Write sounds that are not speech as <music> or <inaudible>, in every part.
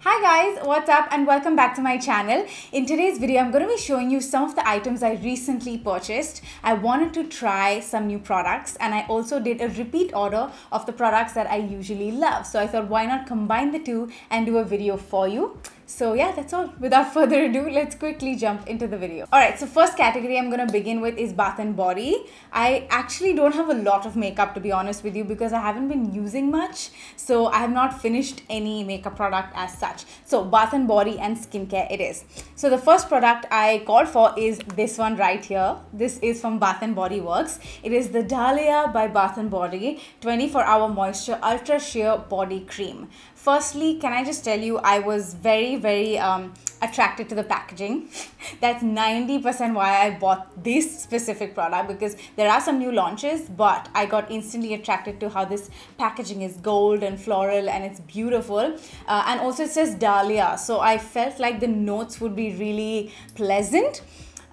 Hi guys, what's up and welcome back to my channel. In today's video, I'm going to be showing you some of the items I recently purchased. I wanted to try some new products and I also did a repeat order of the products that I usually love. So I thought why not combine the two and do a video for you. So yeah, that's all. Without <laughs> further ado, let's quickly jump into the video. Alright, so first category I'm gonna begin with is bath and body. I actually don't have a lot of makeup to be honest with you because I haven't been using much. So I have not finished any makeup product as such. So bath and body and skincare it is. So the first product I called for is this one right here. This is from Bath and Body Works. It is the Dahlia by Bath and Body 24 Hour Moisture Ultra Sheer Body Cream. Firstly, can I just tell you, I was very, very um, attracted to the packaging. <laughs> That's 90% why I bought this specific product because there are some new launches, but I got instantly attracted to how this packaging is gold and floral and it's beautiful. Uh, and also, it says Dahlia. So I felt like the notes would be really pleasant.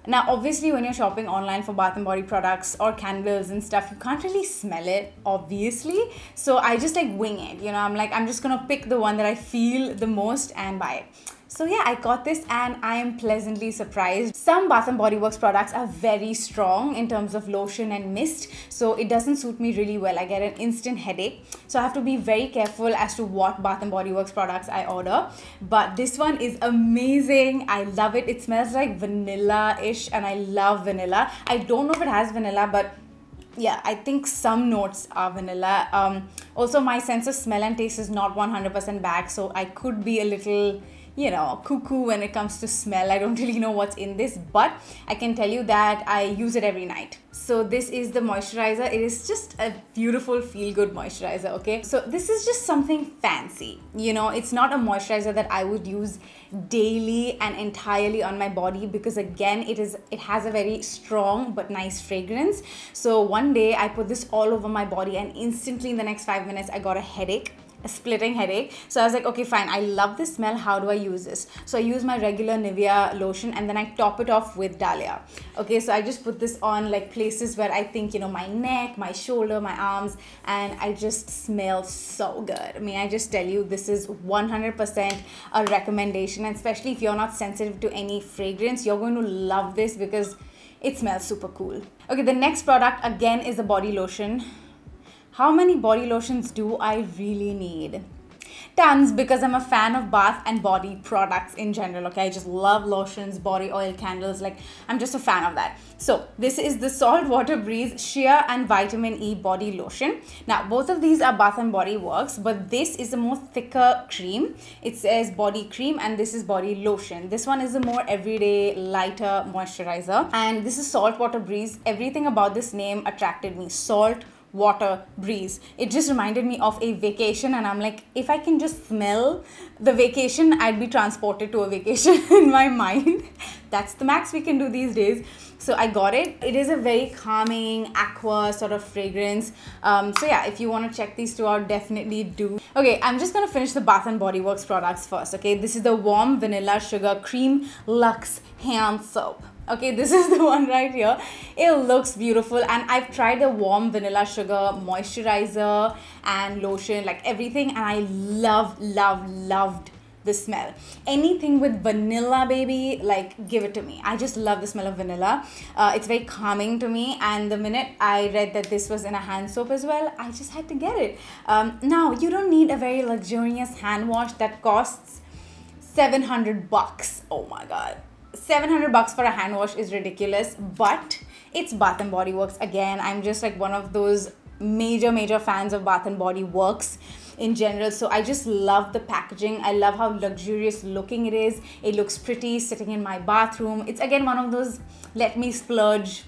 Now, obviously, when you're shopping online for bath and body products or candles and stuff, you can't really smell it, obviously. So I just like wing it, you know, I'm like, I'm just gonna pick the one that I feel the most and buy it. So yeah, I got this and I am pleasantly surprised. Some Bath & Body Works products are very strong in terms of lotion and mist, so it doesn't suit me really well. I get an instant headache. So I have to be very careful as to what Bath & Body Works products I order. But this one is amazing. I love it. It smells like vanilla-ish and I love vanilla. I don't know if it has vanilla, but yeah, I think some notes are vanilla. Um, also, my sense of smell and taste is not 100% back, so I could be a little you know, cuckoo when it comes to smell. I don't <laughs> really know what's in this, but I can tell you that I use it every night. So this is the moisturizer. It is just a beautiful feel-good moisturizer, okay? So this is just something fancy. You know, it's not a moisturizer that I would use daily and entirely on my body because again, it is it has a very strong but nice fragrance. So one day I put this all over my body and instantly in the next 5 minutes I got a headache splitting headache. So I was like, okay, fine. I love this smell. How do I use this? So I use my regular Nivea lotion and then I top it off with Dahlia. Okay, so I just put this on like places where I think, you know, my neck, my shoulder, my arms, and I just smell so good. I mean, I just tell you, this is 100% a recommendation. And especially if you're not sensitive to any fragrance, you're going to love this because it smells super cool. Okay, the next product again is a body lotion. How many body lotions do I really need? Tons because I'm a fan of bath and body products in general. Okay, I just love lotions, body oil, candles. Like, I'm just a fan of that. So, this is the Salt Water Breeze Sheer and Vitamin E Body Lotion. Now, both of these are Bath and Body Works, but this is a more thicker cream. It says body cream and this is body lotion. This one is a more everyday, lighter moisturizer. And this is Salt Water Breeze. Everything about this name attracted me. Salt water, breeze. It just reminded me of a vacation, and I'm like, if I can just smell the vacation, I'd be transported to a vacation <laughs> in my mind. That's the max we can do these days. So I got it. It is a very calming aqua sort of fragrance. Um, so yeah, if you want to check these two out, definitely do. Okay, I'm just gonna finish the Bath and Body Works products first. Okay, this is the warm vanilla sugar cream luxe hand soap okay this is the <laughs> one right here it looks beautiful and i've tried the warm vanilla sugar moisturizer and lotion like everything and i love love loved the smell anything with vanilla baby like give it to me i just love the smell of vanilla uh, it's very calming to me and the minute i read that this was in a hand soap as well i just had to get it um, now you don't need a very luxurious hand wash that costs 700 bucks oh my god 700 bucks for a hand wash is ridiculous, but it's Bath and Body Works again. I'm just like one of those major, major fans of Bath and Body Works in general. So I just love the packaging. I love how luxurious looking it is. It looks pretty sitting in my bathroom. It's again one of those let me splurge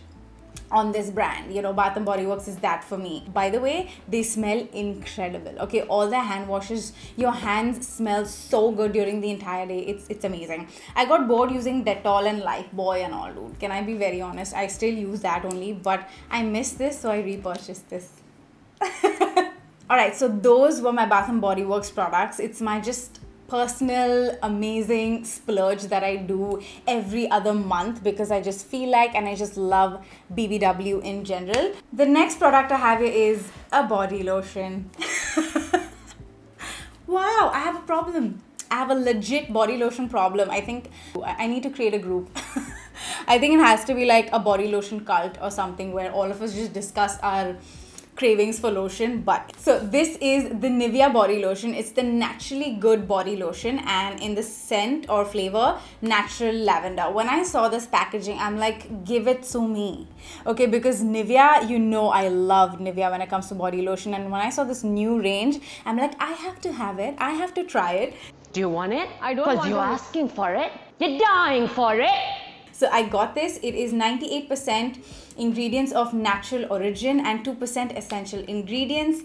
on this brand you know bath and body works is that for me by the way they smell incredible okay all the hand washes your hands smell so good during the entire day it's it's amazing i got bored using dettol and boy and all dude can i be very honest i still use that only but i miss this so i repurchased this <laughs> all right so those were my bath and body works products it's my just personal amazing splurge that I do every other month because I just feel like and I just love BBW in general. The next product I have here is a body lotion. <laughs> wow, I have a problem. I have a legit body lotion problem. I think I need to create a group. <laughs> I think it has to be like a body lotion cult or something where all of us just discuss our cravings for lotion but so this is the Nivea body lotion it's the naturally good body lotion and in the scent or flavor natural lavender when I saw this packaging I'm like give it to me okay because Nivea you know I love Nivea when it comes to body lotion and when I saw this new range I'm like I have to have it I have to try it do you want it I don't because you're it. asking for it you're dying for it so I got this it is 98% ingredients of natural origin and 2% essential ingredients.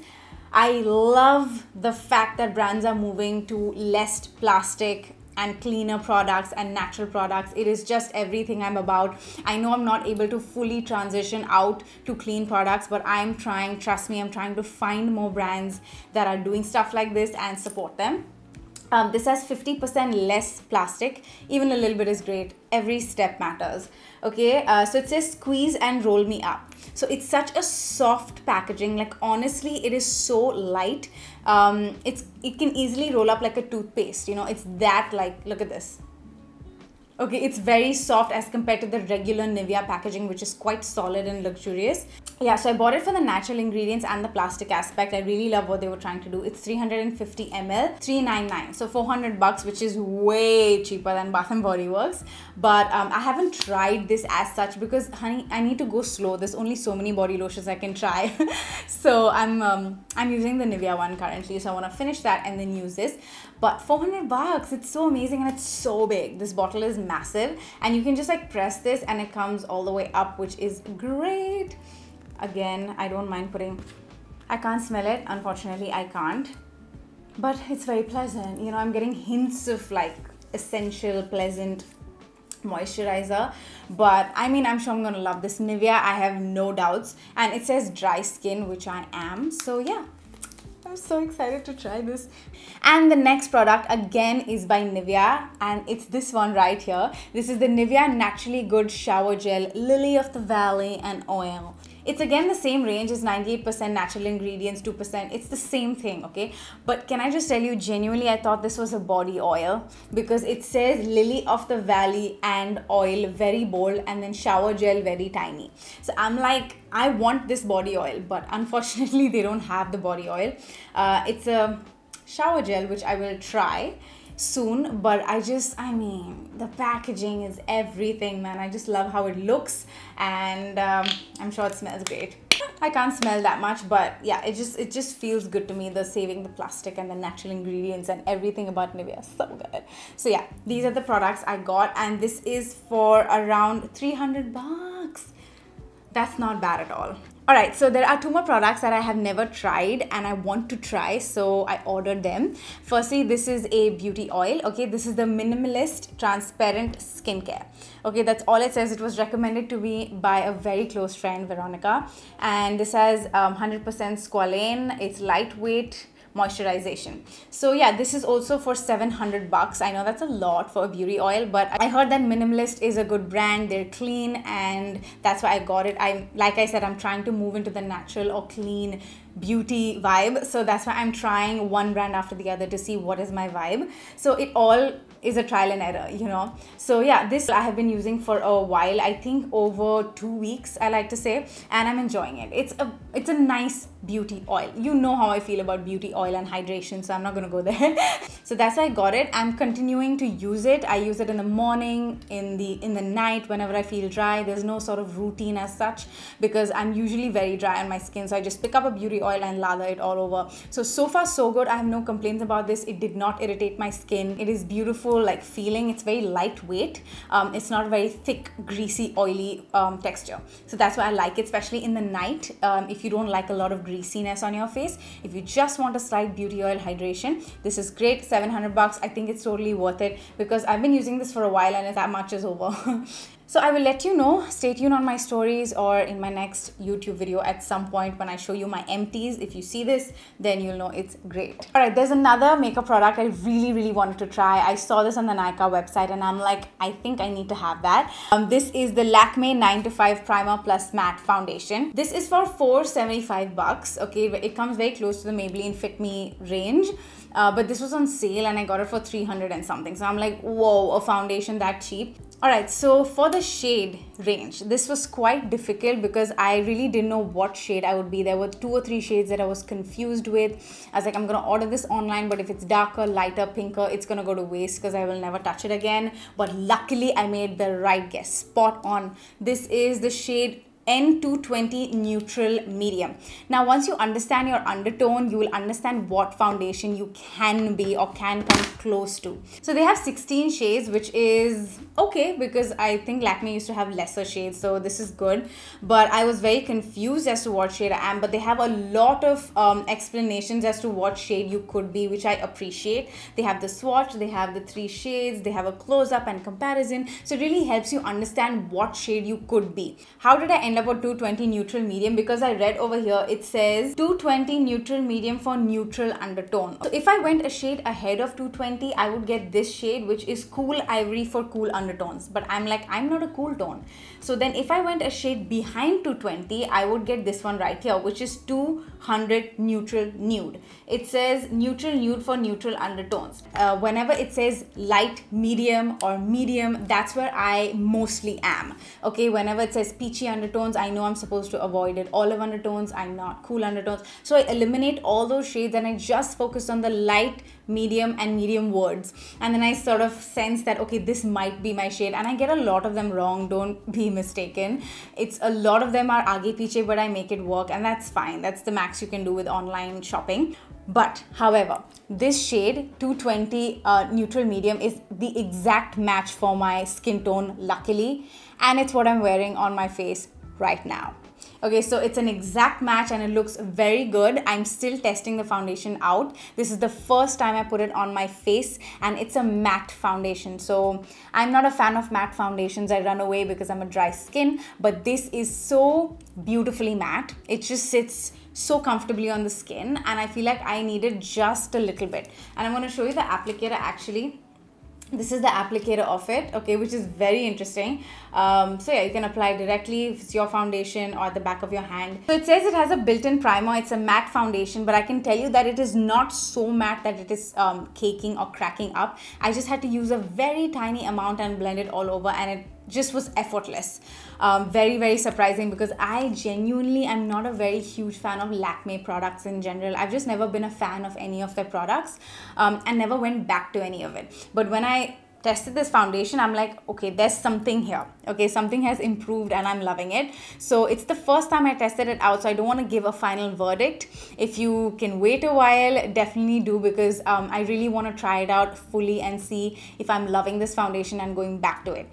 I love the fact that brands are moving to less plastic and cleaner products and natural products. It is just everything I'm about. I know I'm not able to fully transition out to clean products, but I'm trying, trust me, I'm trying to find more brands that are doing stuff like this and support them. Um, this has 50% less plastic. Even a little bit is great. Every step matters. Okay, uh, so it says squeeze and roll me up. So it's such a soft packaging. Like honestly, it is so light. Um, it's It can easily roll up like a toothpaste. You know, it's that like, look at this. Okay, it's very soft as compared to the regular Nivea packaging, which is quite solid and luxurious. Yeah, so I bought it for the natural ingredients and the plastic aspect. I really love what they were trying to do. It's 350 ml, 399. So 400 bucks, which is way cheaper than Bath and Body Works. But um, I haven't tried this as such because, honey, I need to go slow. There's only so many body lotions I can try. <laughs> so I'm um, I'm using the Nivea one currently. So I want to finish that and then use this. But 400 bucks, it's so amazing and it's so big. This bottle is massive and you can just like press this and it comes all the way up, which is great. Again, I don't mind putting, I can't smell it. Unfortunately, I can't, but it's very pleasant. You know, I'm getting hints of like essential, pleasant moisturizer but i mean i'm sure i'm gonna love this nivea i have no doubts and it says dry skin which i am so yeah I'm so excited to try this. And the next product again is by Nivea and it's this one right here. This is the Nivea Naturally Good Shower Gel Lily of the Valley and Oil. It's again the same range as 98% natural ingredients, 2%. It's the same thing, okay? But can I just tell you, genuinely, I thought this was a body oil because it says Lily of the Valley and oil very bold and then shower gel very tiny. So I'm like, I want this body oil, but unfortunately, <laughs> they don't have the body oil. Uh, it's a shower gel, which I will try soon but i just i mean the packaging is everything man i just love how it looks and um, i'm sure it smells great <laughs> i can't smell that much but yeah it just it just feels good to me the saving the plastic and the natural ingredients and everything about nivea is so good so yeah these are the products i got and this is for around 300 bucks that's not bad at all all right, so there are two more products that I have never tried and I want to try, so I ordered them. Firstly, this is a beauty oil. Okay, this is the minimalist transparent skincare. Okay, that's all it says. It was recommended to me by a very close friend, Veronica, and this has 100% um, squalane. It's lightweight, moisturization. So yeah, this is also for 700 bucks. I know that's a lot for a beauty oil, but I heard that Minimalist is a good brand. They're clean and that's why I got it. I'm like I said, I'm trying to move into the natural or clean beauty vibe. So that's why I'm trying one brand after the other to see what is my vibe. So it all is a trial and error, you know. So yeah, this I have been using for a while. I think over two weeks, I like to say, and I'm enjoying it. It's a it's a nice beauty oil. You know how I feel about beauty oil and hydration, so I'm not gonna go <laughs> there. so that's why I got it. I'm continuing to use it. I use it in the morning, in the in the night, whenever I feel dry. There's no sort of routine as such because I'm usually very dry on my skin. So I just pick up a beauty oil and lather it all over. So, so far so good. I have no complaints about this. It did not irritate my skin. It is beautiful like feeling. It's very lightweight. Um, it's not very thick, greasy, oily um, texture. So that's why I like it, especially in the night. Um, if you don't like a lot of greasiness on your face, if you just want a slight beauty oil hydration, this is great. 700 bucks. I think it's totally worth it because I've been using this for a while and that much is over. <laughs> So I will let you know, stay tuned on my stories or in my next YouTube video at some point when I show you my empties. If you see this, then you'll know it's great. All right, there's another makeup product I really, really wanted to try. I saw this on the Nykaa website and I'm like, I think I need to have that. Um, this is the Lakme 9 to 5 Primer Plus Matte Foundation. This is for 475 bucks. Okay, it comes very close to the Maybelline Fit Me range. Uh, but this was on sale and I got it for 300 and something. So I'm like, whoa, a foundation that cheap. Alright, so for the shade range, this was quite difficult because I really didn't know what shade I would be. There were two or three shades that I was confused with. I was like, I'm gonna order this online, but if it's darker, lighter, pinker, it's gonna go to waste because I will never touch it again. But luckily, I made the right guess, spot on. This is the shade N220 neutral medium. Now, once you understand your undertone, you will understand what foundation you can be or can come close to. So they have 16 shades, which is okay because I think Lakme used to have lesser shades. So this is good. But I was very confused as to what shade I am. But they have a lot of um, explanations as to what shade you could be, which I appreciate. They have the swatch, they have the three shades, they have a close up and comparison. So it really helps you understand what shade you could be. How did I end up about 220 neutral medium because I read over here it says 220 neutral medium for neutral undertone. So if I went a shade ahead of 220 I would get this shade which is cool ivory for cool undertones but I'm like I'm not a cool tone. So then if I went a shade behind 220 I would get this one right here which is 200 neutral nude. It says neutral nude for neutral undertones. Uh, whenever it says light medium or medium that's where I mostly am. Okay whenever it says peachy undertone undertones i know i'm supposed to avoid it olive undertones i'm not cool undertones so i eliminate all those shades and i just focus on the light medium and medium words and then i sort of sense that okay this might be my shade and i get a lot of them wrong don't <laughs> be mistaken it's a lot of them are aage piche but i make it work and that's fine that's the max you can do with online shopping but however this shade 220 uh, neutral medium is the exact match for my skin tone luckily and it's what i'm wearing on my face right now. Okay, so it's an exact match and it looks very good. I'm still testing the foundation out. This is the first time I put it on my face and it's a matte foundation. So I'm not a fan of matte foundations. I run away because I'm a dry skin, but this is so beautifully matte. It just sits so comfortably on the skin and I feel like I need it just a little bit. And I'm gonna show you the applicator actually this is the applicator of it okay which is very interesting um, so yeah you can apply directly if it's your foundation or the back of your hand so it says it has a built-in primer it's a matte foundation but I can tell you that it is not so matte that it is um, caking or cracking up I just had to use a very tiny amount and blend it all over and it just was effortless. Um, very, very surprising because I genuinely am not a very huge fan of Lakme products in general. I've just never been a fan of any of their products um, and never went back to any of it. But when I tested this foundation i'm like okay there's something here okay something has improved and i'm loving it so it's the first time i tested it out so i don't want to give a final verdict if you can wait a while definitely do because um, i really want to try it out fully and see if i'm loving this foundation and going back to it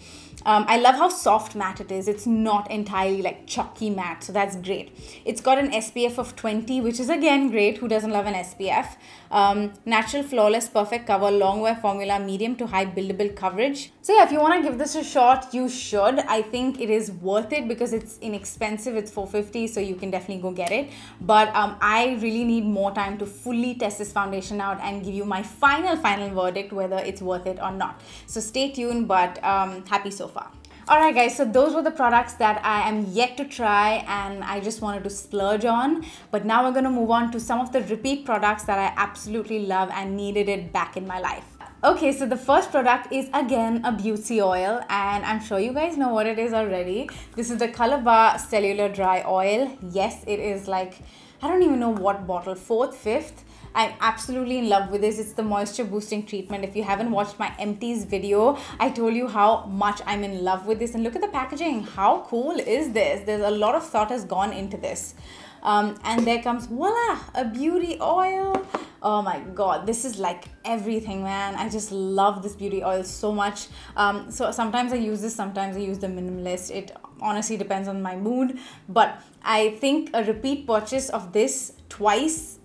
um, I love how soft matte it is. It's not entirely like chalky matte, so that's great. It's got an SPF of 20, which is again great. Who doesn't love an SPF? Um, natural, flawless, perfect cover, long wear formula, medium to high buildable coverage. So yeah, if you want to give this a shot, you should. I think it is worth it because it's inexpensive. It's 450, so you can definitely go get it. But um, I really need more time to fully test this foundation out and give you my final, final verdict whether it's worth it or not. So stay tuned, but um, happy so far. Alright guys, so those were the products that I am yet to try and I just wanted to splurge on. But now we're gonna move on to some of the repeat products that I absolutely love and needed it back in my life. Okay, so the first product is again a beauty oil and I'm sure you guys know what it is already. This is the Calabar Cellular Dry Oil. Yes, it is like, I don't even know what bottle, fourth, fifth. I'm absolutely in love with this. It's the moisture boosting treatment. If you haven't watched my empties video, I told you how much I'm in love with this. And look at the packaging. How cool is this? There's a lot of thought has gone into this. Um, and there comes, voila, a beauty oil. Oh my god, this is like everything, man. I just love this beauty oil so much. Um, so sometimes I use this, sometimes I use the minimalist. It honestly depends on my mood. But I think a repeat purchase of this twice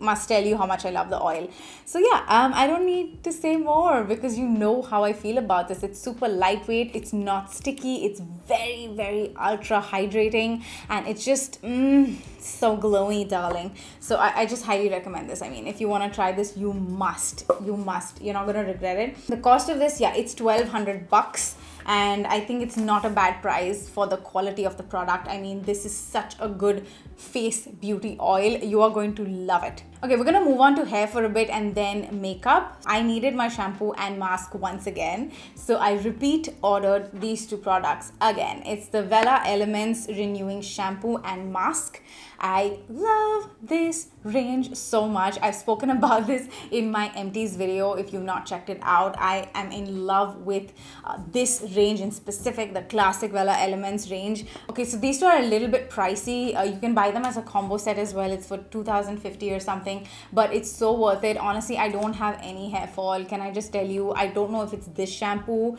must tell you how much I love the oil. So yeah, um, I don't need to say more because you know how I feel about this. It's super lightweight, it's not sticky, it's very, very ultra hydrating, and it's just mm, so glowy, darling. So I, I just highly recommend this. I mean, if you want to try this, you must, you must. You're not going to regret it. The cost of this, yeah, it's 1200 bucks and I think it's not a bad price for the quality of the product. I mean, this is such a good face beauty oil. You are going to love it. Okay, we're gonna move on to hair for a bit and then makeup. I needed my shampoo and mask once again. So I repeat ordered these two products again. It's the Vela Elements Renewing Shampoo and Mask I love this range so much. I've spoken <laughs> about this in my empties video. If you've not checked it out, I am in love with uh, this range in specific, the classic Vela Elements range. Okay, so these two are a little bit pricey. Uh, you can buy them as a combo set as well. It's for 2050 or something, but it's so worth it. Honestly, I don't have any hair fall. Can I just tell you, I don't know if it's this shampoo. Uh,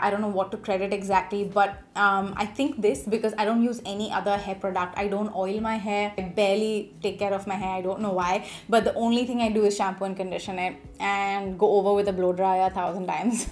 I don't know what to credit exactly, but um, I think this because I don't use any other hair product. I don't oil my hair. I barely take care of my hair. I don't know why. But the only thing I do is shampoo and condition it and go over with a blow dryer a thousand times.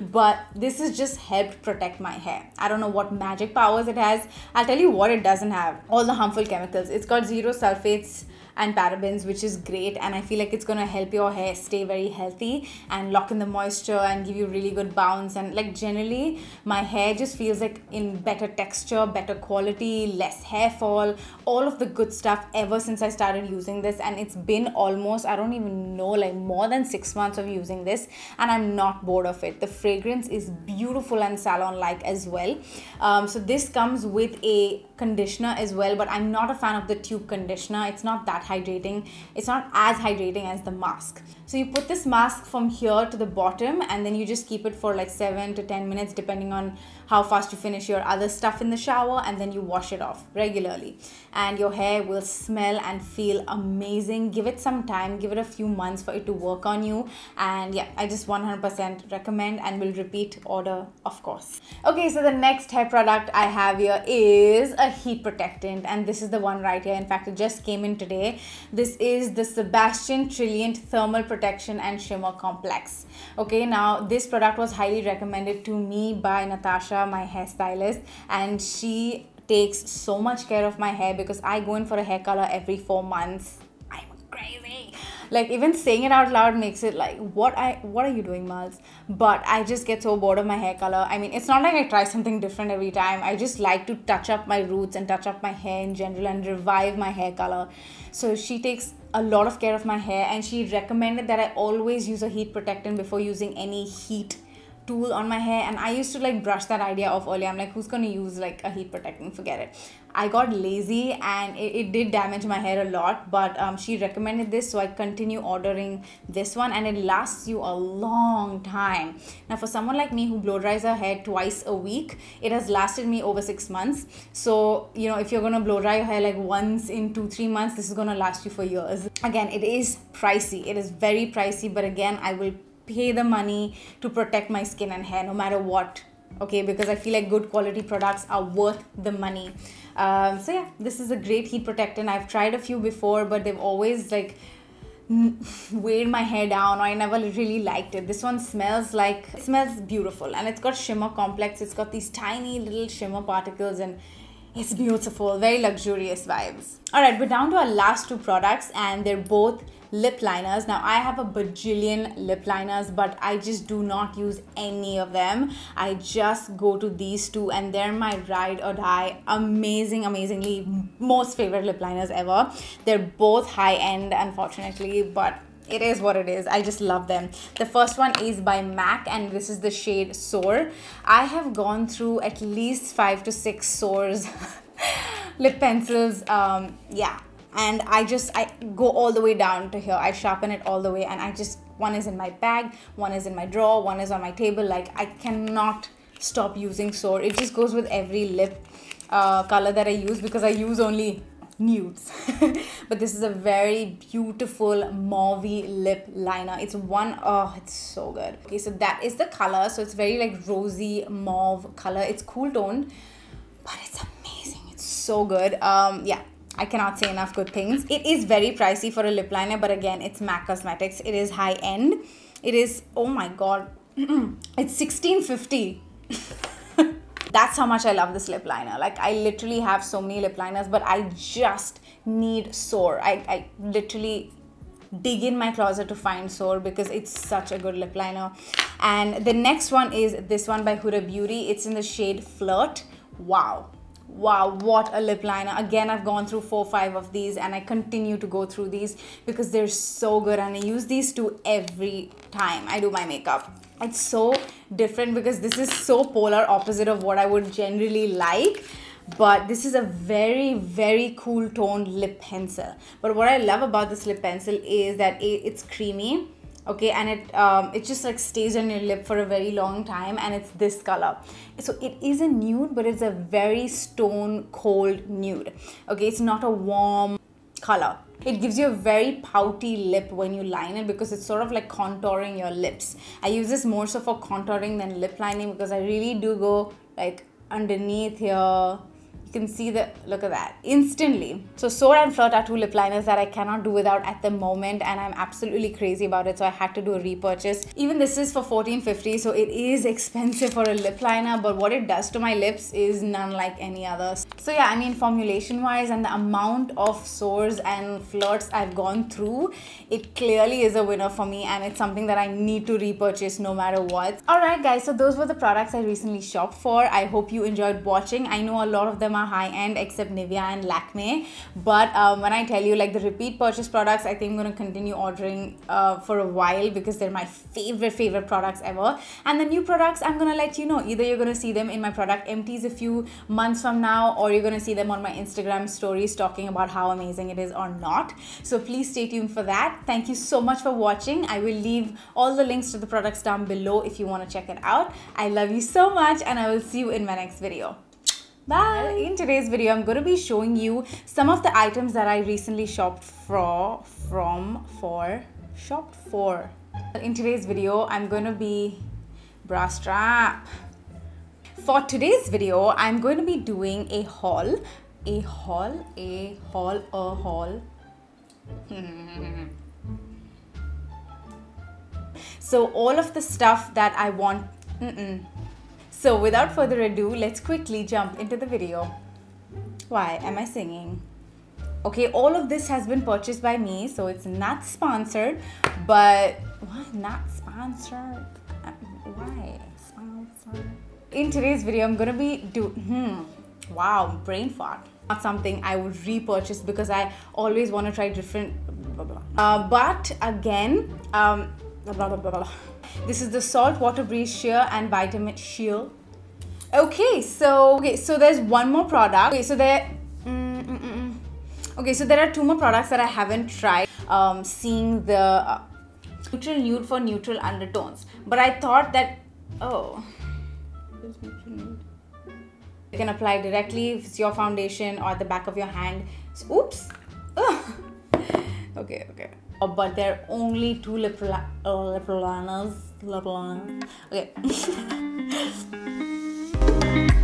<laughs> but this has just helped protect my hair. I don't know what magic powers it has. I'll tell you what it doesn't have. All the harmful chemicals. It's got zero sulfates and parabens, which is great. And I feel like it's gonna help your hair stay very healthy and lock in the moisture and give you really good bounce. And like generally, my hair just feels like in better texture, better quality, less hair fall, all of the good stuff ever since I started using this. And it's been almost, I don't even know, like more than six months of using this, and I'm not bored of it. The fragrance is beautiful and salon like as well. Um, so this comes with a conditioner as well but i'm not a fan of the tube conditioner it's not that hydrating it's not as hydrating as the mask so you put this mask from here to the bottom and then you just keep it for like 7 to 10 minutes depending on how fast you finish your other stuff in the shower and then you wash it off regularly and your hair will smell and feel amazing give it some time give it a few months for it to work on you and yeah i just 100% recommend and will repeat order of course okay so the next hair product i have here is a heat protectant and this is the one right here in fact it just came in today this is the sebastian trilliant thermal protection and shimmer complex okay now this product was highly recommended to me by natasha Asha, my hairstylist, and she takes so much care of my hair because I go in for a hair color every four months. I'm crazy. Like even saying it out loud makes it like what I what are you doing, Miles? But I just get so bored of my hair color. I mean, it's not like I try something different every time. I just like to touch up my roots and touch up my hair in general and revive my hair color. So she takes a lot of care of my hair and she recommended that I always use a heat protectant before using any heat tool on my hair and i used to like brush that idea off earlier i'm like who's gonna use like a heat protectant forget it i got lazy and it, it did damage my hair a lot but um, she recommended this so i continue ordering this one and it lasts you a long time now for someone like me who blow dries her hair twice a week it has lasted me over six months so you know if you're gonna blow dry your hair like once in two three months this is gonna last you for years again it is pricey it is very pricey but again i will pay the money to protect my skin and hair no matter what okay because i feel like good quality products are worth the money um, so yeah this is a great heat protectant i've tried a few before but they've always like <laughs> weighed my hair down or i never really liked it this one smells like it smells beautiful and it's got shimmer complex it's got these tiny little shimmer particles and it's beautiful very luxurious vibes all right we're down to our last two products and they're both lip liners. Now I have a bajillion lip liners but I just do not use any of them. I just go to these two and they're my ride or die amazing amazingly most favorite lip liners ever. They're both high end unfortunately but it is what it is i just love them the first one is by mac and this is the shade sore i have gone through at least five to six sores <laughs> lip pencils um yeah and I just I go all the way down to here I sharpen it all the way and I just one is in my bag one is in my drawer one is on my table like I cannot stop using Sore it just goes with every lip uh, color that I use because I use only nudes <laughs> but this is a very beautiful mauvey lip liner it's one oh it's so good okay so that is the color so it's very like rosy mauve color it's cool toned but it's amazing it's so good um yeah I cannot say enough good things. It is very pricey for a lip liner, but again, it's MAC Cosmetics. It is high end. It is, oh my god, <clears throat> it's 1650. <laughs> That's how much I love this lip liner. Like, I literally have so many lip liners, but I just need Soar. I, I literally dig in my closet to find Soar because it's such a good lip liner. And the next one is this one by Huda Beauty. It's in the shade Flirt. Wow wow what a lip liner again i've gone through four five of these and i continue to go through these because they're so good and i use these two every time i do my makeup it's so different because this is so polar opposite of what i would generally like but this is a very very cool toned lip pencil but what i love about this lip pencil is that it's creamy okay and it um, it just like stays on your lip for a very long time and it's this color so it is a nude but it's a very stone cold nude okay it's not a warm color it gives you a very pouty lip when you line it because it's sort of like contouring your lips i use this more so for contouring than lip lining because i really do go like underneath here can see the, look at that, instantly. So Soar and Flirt are two lip liners that I cannot do without at the moment and I'm absolutely crazy about it. So I had to do a repurchase. Even this is for 14.50, so it is <laughs> expensive for a lip liner, but what it does to my lips is none like any other. So yeah, I mean, formulation wise and the amount of sores and Flirts I've gone through, it clearly is a winner for me and it's something that I need to repurchase no matter what. All right guys, so those were the products I recently shopped for. I hope you enjoyed watching. I know a lot of them are high end except Nivea and Lakme. But um, when I tell you like the repeat purchase products, I think I'm going to continue ordering uh, for a while because they're my favorite, favorite products ever. And the new products, I'm going to let you know. Either you're going to see them in my product empties a few months from now or you're going to see them on my Instagram stories talking about how amazing it is or not. So please stay tuned for that. Thank you so much for watching. I will leave all the links to the products down below if you want to check it out. I love you so much and I will see you in my next video. Bye! In today's video, I'm going to be showing you some of the items that I recently shopped for, from, for, shopped for. In today's video, I'm going to be bra strap. For today's video, I'm going to be doing a haul, a haul, a haul, a haul. <laughs> so all of the stuff that I want, mm -mm. So without further ado, let's quickly jump into the video. Why am I singing? Okay, all of this has been purchased by me, so it's not sponsored, but why Not sponsored? Um, why? Sponsored? In today's video, I'm gonna be do hmm. Wow, brain fart. Not something I would repurchase because I always want to try different. Blah, blah, blah. Uh, but again, um, Blah, blah, blah, this is the salt water breeze sheer and vitamin shield. Okay, so okay, so there's one more product. Okay, so there. Mm, mm, mm, okay, so there are two more products that I haven't tried. Um, seeing the uh, neutral nude for neutral undertones, but I thought that oh, you can apply directly if it's your foundation or the back of your hand. So, oops. Ugh. <laughs> Okay, okay. Oh, but they're only two Liplanas. Uh, Liplanas. Liplanas. Okay. <laughs>